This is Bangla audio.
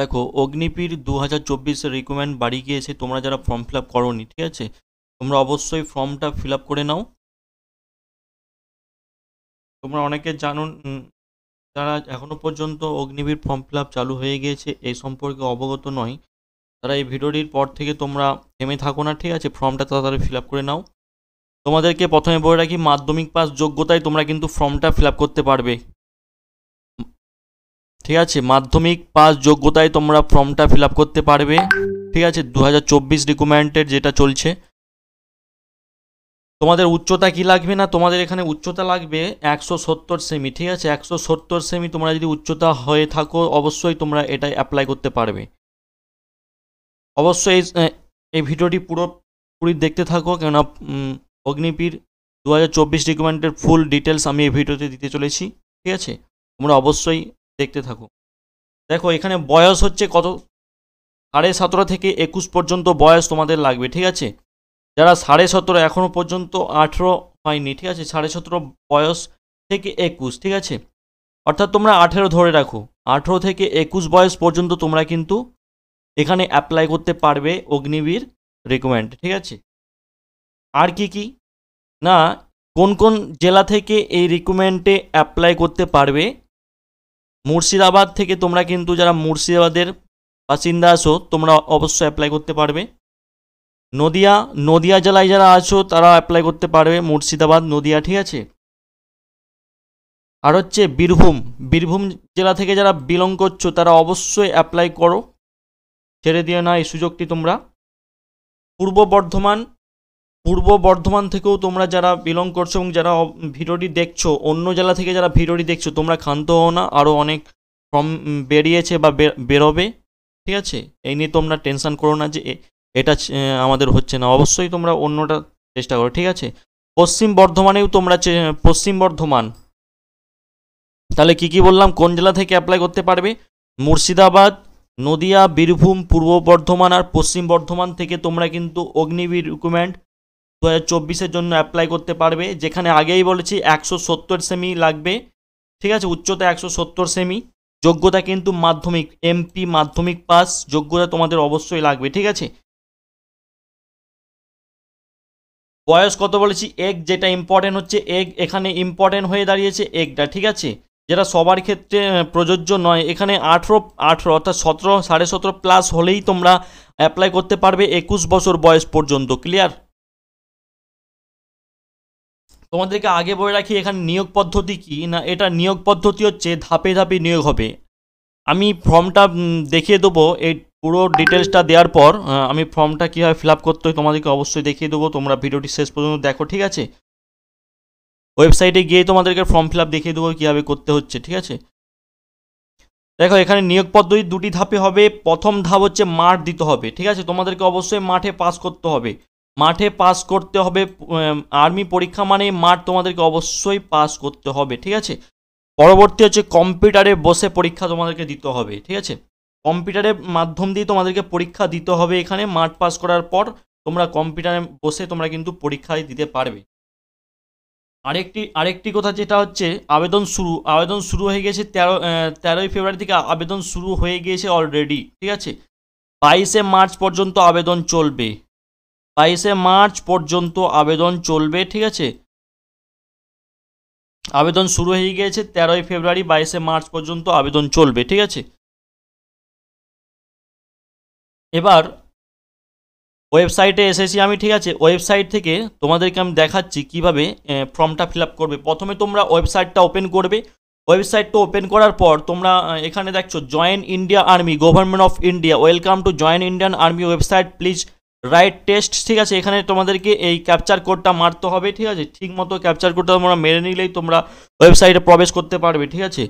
দেখো অগ্নিপীর দু হাজার চব্বিশের রিকমেন্ড বাড়ি গিয়েছে তোমরা যারা ফর্ম ফিল আপ নি ঠিক আছে তোমরা অবশ্যই ফর্মটা ফিল আপ করে নাও তোমরা অনেকে জানো যারা এখনও পর্যন্ত অগ্নিবীর ফর্ম ফিল আপ চালু হয়ে গিয়েছে এই সম্পর্কে অবগত নয় তারা এই ভিডিওটির পর থেকে তোমরা থেমে থাকো না ঠিক আছে ফর্মটা তাড়াতাড়ি ফিল আপ করে নাও তোমাদেরকে প্রথমে বলে রাখি মাধ্যমিক পাস যোগ্যতায় তোমরা কিন্তু ফর্মটা ফিল আপ করতে পারবে ঠিক আছে মাধ্যমিক পাস যোগ্যতায় তোমরা ফর্মটা ফিল করতে পারবে ঠিক আছে দু হাজার চব্বিশ যেটা চলছে তোমাদের উচ্চতা কি লাগবে না তোমাদের এখানে উচ্চতা লাগবে একশো সত্তর সেমি ঠিক আছে একশো সত্তর সেমি তোমরা যদি উচ্চতা হয়ে থাকো অবশ্যই তোমরা এটা অ্যাপ্লাই করতে পারবে অবশ্যই এই ভিডিওটি পুরোপুরি দেখতে থাকো কেননা অগ্নিপীর দু হাজার চব্বিশ ফুল ডিটেলস আমি এই ভিডিওতে দিতে চলেছি ঠিক আছে তোমরা অবশ্যই দেখতে থাকো দেখো এখানে বয়স হচ্ছে কত সাড়ে সতেরো থেকে একুশ পর্যন্ত বয়স তোমাদের লাগবে ঠিক আছে যারা সাড়ে সতেরো এখনও পর্যন্ত আঠেরো হয়নি ঠিক আছে সাড়ে সতেরো বয়স থেকে একুশ ঠিক আছে অর্থাৎ তোমরা আঠেরো ধরে রাখো আঠেরো থেকে একুশ বয়স পর্যন্ত তোমরা কিন্তু এখানে অ্যাপ্লাই করতে পারবে অগ্নিবীর রেকমেন্ড ঠিক আছে আর কি কি না কোন কোন জেলা থেকে এই রিকমেন্ডে অ্যাপ্লাই করতে পারবে মুর্শিদাবাদ থেকে তোমরা কিন্তু যারা মুর্শিদাবাদের বাসিন্দা আছো তোমরা অবশ্যই অ্যাপ্লাই করতে পারবে নদিয়া নদিয়া জেলায় যারা আছো তারা অ্যাপ্লাই করতে পারবে মুর্শিদাবাদ নদিয়া ঠিক আছে আর হচ্ছে বীরভূম বীরভূম জেলা থেকে যারা বিলং করছো তারা অবশ্যই অ্যাপ্লাই করো ছেড়ে দিও না এই সুযোগটি তোমরা পূর্ব বর্ধমান পূর্ব বর্ধমান থেকেও তোমরা যারা বিলং করছো এবং যারা ভিডিওটি দেখছো অন্য জেলা থেকে যারা ভিডিওটি দেখছো তোমরা ক্ষান্ত হও না আরও অনেক কম বেরিয়েছে বা বেরোবে ঠিক আছে এই নিয়ে তোমরা টেনশান করো না যে এটা আমাদের হচ্ছে না অবশ্যই তোমরা অন্যটা চেষ্টা করো ঠিক আছে পশ্চিম বর্ধমানেও তোমরা পশ্চিম বর্ধমান তাহলে কি কি বললাম কোন জেলা থেকে অ্যাপ্লাই করতে পারবে মুর্শিদাবাদ নদিয়া বীরভূম পূর্ব বর্ধমান আর পশ্চিম বর্ধমান থেকে তোমরা কিন্তু অগ্নিবীর রিকুইমেন্ট দু হাজার জন্য অ্যাপ্লাই করতে পারবে যেখানে আগেই বলেছি একশো সত্তর সেমি লাগবে ঠিক আছে উচ্চতা একশো সত্তর সেমি যোগ্যতা কিন্তু মাধ্যমিক এমপি মাধ্যমিক পাস যোগ্যতা তোমাদের অবশ্যই লাগবে ঠিক আছে বয়স কত বলেছি এগ যেটা ইম্পর্টেন্ট হচ্ছে এগ এখানে ইম্পর্টেন্ট হয়ে দাঁড়িয়েছে এগটা ঠিক আছে যেটা সবার ক্ষেত্রে প্রযোজ্য নয় এখানে আঠেরো আঠেরো অর্থাৎ সতেরো সাড়ে সতেরো প্লাস হলেই তোমরা অ্যাপ্লাই করতে পারবে একুশ বছর বয়স পর্যন্ত ক্লিয়ার তোমাদেরকে আগে বলে রাখি এখানে নিয়োগ পদ্ধতি কি না এটা নিয়োগ পদ্ধতি হচ্ছে ধাপে ধাপে নিয়োগ হবে আমি ফর্মটা দেখিয়ে দেবো এই পুরো ডিটেলসটা দেওয়ার পর আমি ফর্মটা কীভাবে ফিল আপ করতে হয় তোমাদেরকে অবশ্যই দেখিয়ে দেবো তোমরা ভিডিওটি শেষ পর্যন্ত দেখো ঠিক আছে ওয়েবসাইটে গিয়ে তোমাদেরকে ফর্ম ফিল আপ দেখিয়ে দেবো কীভাবে করতে হচ্ছে ঠিক আছে দেখো এখানে নিয়োগ পদ্ধতি দুটি ধাপে হবে প্রথম ধাপ হচ্ছে মাঠ দিতে হবে ঠিক আছে তোমাদেরকে অবশ্যই মাঠে পাস করতে হবে মাঠে পাস করতে হবে আর্মি পরীক্ষা মানে মাঠ তোমাদেরকে অবশ্যই পাস করতে হবে ঠিক আছে পরবর্তী হচ্ছে কম্পিউটারে বসে পরীক্ষা তোমাদেরকে দিতে হবে ঠিক আছে কম্পিউটারের মাধ্যম দিয়ে তোমাদেরকে পরীক্ষা দিতে হবে এখানে মাঠ পাস করার পর তোমরা কম্পিউটারে বসে তোমরা কিন্তু পরীক্ষা দিতে পারবে আরেকটি আরেকটি কথা যেটা হচ্ছে আবেদন শুরু আবেদন শুরু হয়ে গেছে তেরো তেরোই ফেব্রুয়ারি থেকে আবেদন শুরু হয়ে গিয়েছে অলরেডি ঠিক আছে বাইশে মার্চ পর্যন্ত আবেদন চলবে বাইশে মার্চ পর্যন্ত আবেদন চলবে ঠিক আছে আবেদন শুরু হয়ে গিয়েছে তেরোই ফেব্রুয়ারি বাইশে মার্চ পর্যন্ত আবেদন চলবে ঠিক আছে এবার ওয়েবসাইটে এসেছি আমি ঠিক আছে ওয়েবসাইট থেকে তোমাদেরকে আমি দেখাচ্ছি কিভাবে ফর্মটা ফিল করবে প্রথমে তোমরা ওয়েবসাইটটা ওপেন করবে ওয়েবসাইটটা ওপেন করার পর তোমরা এখানে দেখছো join India army government of India welcome to join Indian army website please write test ঠিক আছে এখানে তোমাদেরকে এই ক্যাপচার কোডটা মারতে হবে ঠিক আছে ঠিক মতো ক্যাপচার কোডটা তোমরা মেরে নিলেই তোমরা ওয়েবসাইটে প্রবেশ করতে পারবে ঠিক আছে